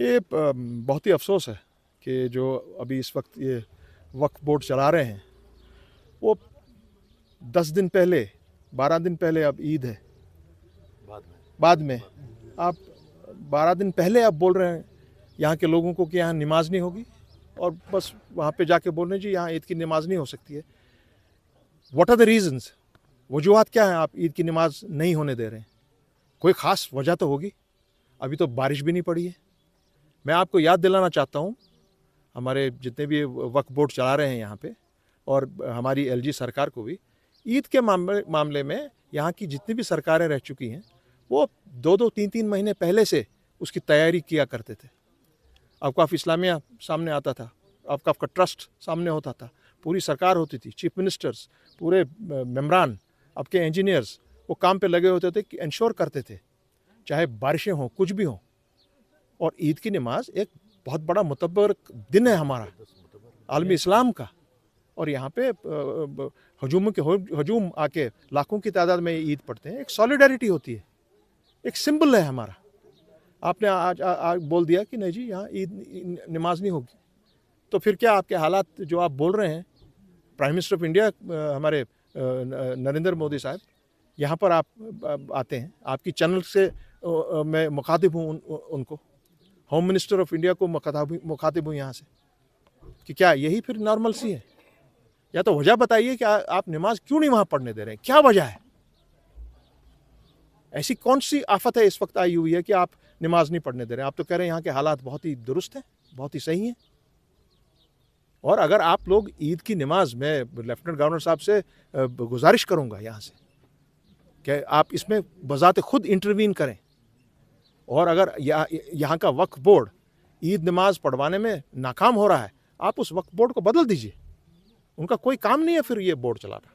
ये बहुत ही अफसोस है कि जो अभी इस वक्त ये वक्फ बोर्ड चला रहे हैं वो दस दिन पहले बारह दिन पहले अब ईद है बाद में बाद में आप बारह दिन पहले आप बोल रहे हैं यहाँ के लोगों को कि यहाँ नमाज नहीं होगी और बस वहाँ पे जाके बोल रहे जी यहाँ ईद की नमाज नहीं हो सकती है वट आर द रीज़न्स वजूहत क्या है आप ईद की नमाज नहीं होने दे रहे हैं कोई ख़ास वजह तो होगी अभी तो बारिश भी नहीं पड़ी है मैं आपको याद दिलाना चाहता हूँ हमारे जितने भी वक्फ बोर्ड चला रहे हैं यहाँ पे और हमारी एलजी सरकार को भी ईद के मामले मामले में यहाँ की जितनी भी सरकारें रह चुकी हैं वो दो दो तीन तीन महीने पहले से उसकी तैयारी किया करते थे अवकाफ इस्लामिया सामने आता था अवकाफ का ट्रस्ट सामने होता था पूरी सरकार होती थी चीफ मिनिस्टर्स पूरे मेम्बरान आपके इंजीनियर्स वो काम पे लगे होते थे कि इंश्योर करते थे चाहे बारिशें हों कुछ भी हों और ईद की नमाज एक बहुत बड़ा मतबर दिन है हमारा आलमी इस्लाम का और यहाँ पे हजूम के हजूम आके लाखों की तादाद में ईद पढ़ते हैं एक सॉलिडारिटी होती है एक सिंबल है हमारा आपने आज, आज बोल दिया कि नहीं जी यहाँ ईद नमाज नहीं होगी तो फिर क्या आपके हालात जो आप बोल रहे हैं प्राइम मिनिस्टर ऑफ इंडिया हमारे नरेंद्र मोदी साहब यहाँ पर आप आते हैं आपकी चैनल से मैं मुखातिब हूँ उन, उनको होम मिनिस्टर ऑफ इंडिया को मुखातिब हूँ यहाँ से कि क्या यही फिर नॉर्मल सी है या तो वजह बताइए कि आप नमाज क्यों नहीं वहाँ पढ़ने दे रहे हैं क्या वजह है ऐसी कौन सी आफत है इस वक्त आई हुई है कि आप नमाज नहीं पढ़ने दे रहे हैं आप तो कह रहे हैं यहाँ के हालात बहुत ही दुरुस्त हैं बहुत ही सही हैं और अगर आप लोग ईद की नमाज मैं लेफ्टिनेंट गवर्नर साहब से गुजारिश करूँगा यहाँ से कि आप इसमें बज़ात खुद इंटरवीन करें और अगर यह, यहाँ का वक्फ बोर्ड ईद नमाज पढ़वाने में नाकाम हो रहा है आप उस वक्फ बोर्ड को बदल दीजिए उनका कोई काम नहीं है फिर ये बोर्ड चलाना